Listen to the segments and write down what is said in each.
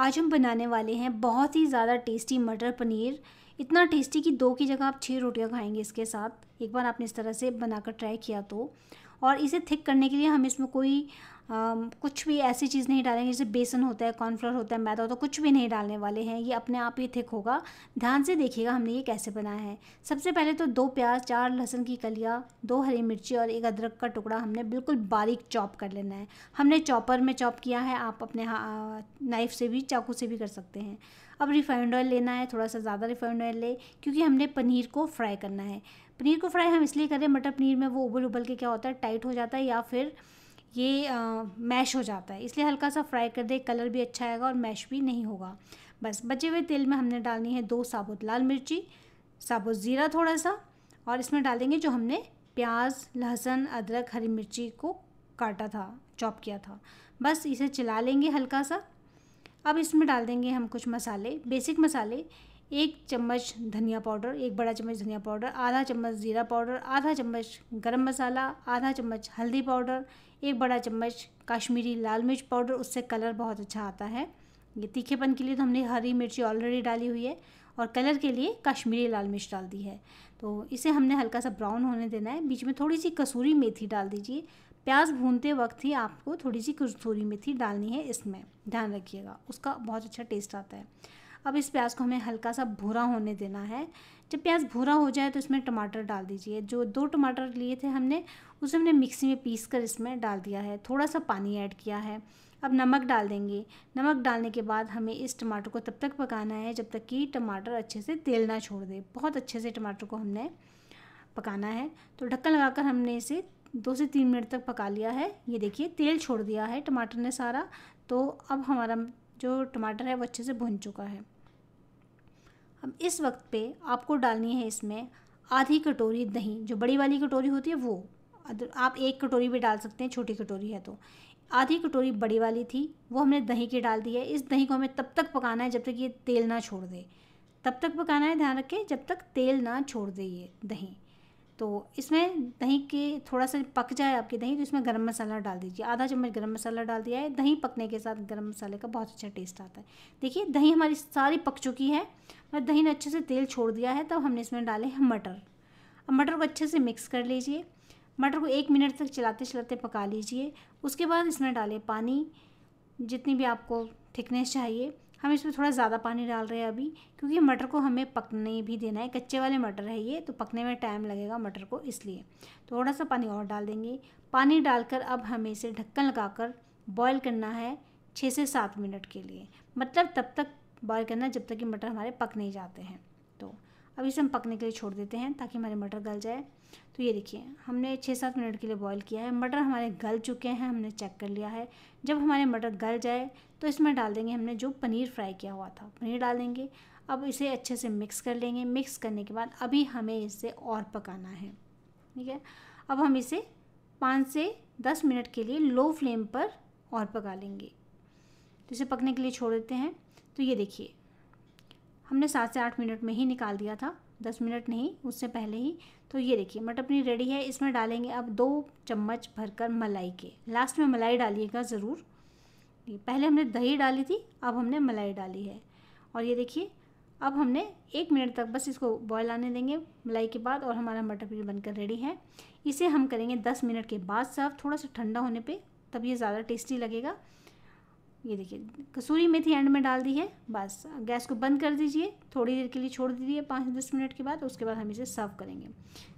आज हम बनाने वाले हैं बहुत ही ज़्यादा टेस्टी मटर पनीर इतना टेस्टी कि दो की जगह आप छः रोटियां खाएंगे इसके साथ एक बार आपने इस तरह से बनाकर ट्राई किया तो और इसे थिक करने के लिए हम इसमें कोई कुछ भी ऐसी चीज़ नहीं डालेंगे जैसे बेसन होता है कॉर्नफ्लोर होता है मैदा होता तो है कुछ भी नहीं डालने वाले हैं ये अपने आप ही थिक होगा ध्यान से देखिएगा हमने ये कैसे बनाया है सबसे पहले तो दो प्याज चार लहसुन की कलियाँ दो हरी मिर्ची और एक अदरक का टुकड़ा हमने बिल्कुल बारीक चॉप कर लेना है हमने चॉपर में चॉप किया है आप अपने नाइफ़ से भी चाकू से भी कर सकते हैं अब रिफाइंड ऑयल लेना है थोड़ा सा ज़्यादा रिफाइंड ऑयल ले क्योंकि हमने पनीर को फ्राई करना है पनीर को फ्राई हम इसलिए करें मटर पनीर में वो उबल उबल के क्या होता है टाइट हो जाता है या फिर ये मैश हो जाता है इसलिए हल्का सा फ्राई कर दे कलर भी अच्छा आएगा और मैश भी नहीं होगा बस बचे हुए तेल में हमने डालनी है दो साबुत लाल मिर्ची साबुत ज़ीरा थोड़ा सा और इसमें डालेंगे जो हमने प्याज लहसुन अदरक हरी मिर्ची को काटा था चॉप किया था बस इसे चला लेंगे हल्का सा अब इसमें डाल देंगे हम कुछ मसाले बेसिक मसाले एक चम्मच धनिया पाउडर एक बड़ा चम्मच धनिया पाउडर आधा चम्मच ज़ीरा पाउडर आधा चम्मच गरम मसाला आधा चम्मच हल्दी पाउडर एक बड़ा चम्मच कश्मीरी लाल मिर्च पाउडर उससे कलर बहुत अच्छा आता है ये तीखेपन के लिए तो हमने हरी मिर्ची ऑलरेडी डाली हुई है और कलर के लिए कश्मीरी लाल मिर्च डाल दी है तो इसे हमने हल्का सा ब्राउन होने देना है बीच में थोड़ी सी कसूरी मेथी डाल दीजिए प्याज भूनते वक्त ही आपको थोड़ी सी कसूरी मेथी डालनी है इसमें ध्यान रखिएगा उसका बहुत अच्छा टेस्ट आता है अब इस प्याज को हमें हल्का सा भूरा होने देना है जब प्याज भूरा हो जाए तो इसमें टमाटर डाल दीजिए जो दो टमाटर लिए थे हमने उसे हमने मिक्सी में पीस कर इसमें डाल दिया है थोड़ा सा पानी ऐड किया है अब नमक डाल देंगे नमक डालने के बाद हमें इस टमाटर को तब तक पकाना है जब तक कि टमाटर अच्छे से तेल ना छोड़ दे बहुत अच्छे से टमाटर को हमने पकाना है तो ढक्कन लगाकर हमने इसे दो से तीन मिनट तक पका लिया है ये देखिए तेल छोड़ दिया है टमाटर ने सारा तो अब हमारा जो टमाटर है वो अच्छे से भुन चुका है अब इस वक्त पे आपको डालनी है इसमें आधी कटोरी दही जो बड़ी वाली कटोरी होती है वो आप एक कटोरी भी डाल सकते हैं छोटी कटोरी है तो आधी कटोरी बड़ी वाली थी वो हमने दही की डाल दी है इस दही को हमें तब तक पकाना है जब तक ये तेल ना छोड़ दे तब तक पकाना है ध्यान रखें जब तक तेल ना छोड़ दे ये दही तो इसमें दही के थोड़ा सा पक जाए आपकी दही तो इसमें गरम मसाला डाल दीजिए आधा चम्मच गरम मसाला डाल दिया है दही पकने के साथ गरम मसाले का बहुत अच्छा टेस्ट आता है देखिए दही हमारी सारी पक चुकी है और दही ने अच्छे से तेल छोड़ दिया है तब तो हमने इसमें डाले हैं मटर अब मटर को अच्छे से मिक्स कर लीजिए मटर को एक मिनट तक चलाते चलाते पका लीजिए उसके बाद इसमें डालें पानी जितनी भी आपको थिकनेस चाहिए हम इसमें थोड़ा ज़्यादा पानी डाल रहे हैं अभी क्योंकि मटर को हमें पकने भी देना है कच्चे वाले मटर है ये तो पकने में टाइम लगेगा मटर को इसलिए थोड़ा सा पानी और डाल देंगे पानी डालकर अब हमें इसे ढक्कन लगाकर बॉयल करना है छः से सात मिनट के लिए मतलब तब तक बॉयल करना जब तक कि मटर हमारे पक नहीं जाते हैं तो अब इसे हम पकने के लिए छोड़ देते हैं ताकि हमारे मटर गल जाए तो ये देखिए हमने छः सात मिनट के लिए बॉईल किया है मटर हमारे गल चुके हैं हमने चेक कर लिया है जब हमारे मटर गल जाए तो इसमें डाल देंगे हमने जो पनीर फ्राई किया हुआ था पनीर डाल देंगे अब इसे अच्छे से मिक्स कर लेंगे मिक्स करने के बाद अभी हमें इसे और पकाना है ठीक है अब हम इसे पाँच से दस मिनट के लिए लो फ्लेम पर और पका लेंगे तो इसे पकने के लिए छोड़ देते हैं तो ये देखिए हमने सात से आठ मिनट में ही निकाल दिया था दस मिनट नहीं उससे पहले ही तो ये देखिए मटर पनीर रेडी है इसमें डालेंगे अब दो चम्मच भरकर मलाई के लास्ट में मलाई डालिएगा ज़रूर पहले हमने दही डाली थी अब हमने मलाई डाली है और ये देखिए अब हमने एक मिनट तक बस इसको बॉयल आने देंगे मलाई के बाद और हमारा मटर पनीर बनकर रेडी है इसे हम करेंगे दस मिनट के बाद सर्व थोड़ा सा ठंडा होने पर तब ये ज़्यादा टेस्टी लगेगा ये देखिए कसूरी मेथी एंड में डाल दी है बस गैस को बंद कर दीजिए थोड़ी देर के लिए छोड़ दीजिए पाँच दस मिनट के बाद उसके बाद हम इसे सर्व करेंगे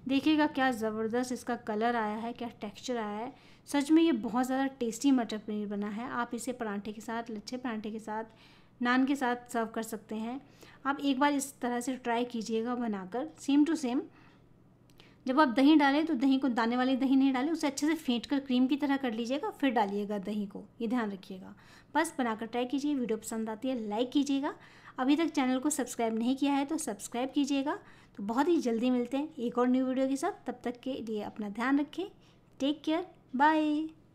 देखिएगा क्या ज़बरदस्त इसका कलर आया है क्या टेक्सचर आया है सच में ये बहुत ज़्यादा टेस्टी मटर पनीर बना है आप इसे परांठे के साथ लच्छे परांठे के साथ नान के साथ सर्व कर सकते हैं आप एक बार इस तरह से ट्राई कीजिएगा बनाकर सेम टू सेम जब आप दही डालें तो दही को दाने वाली दही नहीं डालें उसे अच्छे से फेंट कर क्रीम की तरह कर लीजिएगा फिर डालिएगा दही को ये ध्यान रखिएगा बस बनाकर ट्राई कीजिए वीडियो पसंद आती है लाइक कीजिएगा अभी तक चैनल को सब्सक्राइब नहीं किया है तो सब्सक्राइब कीजिएगा तो बहुत ही जल्दी मिलते हैं एक और न्यू वीडियो के साथ तब तक के लिए अपना ध्यान रखें टेक केयर बाय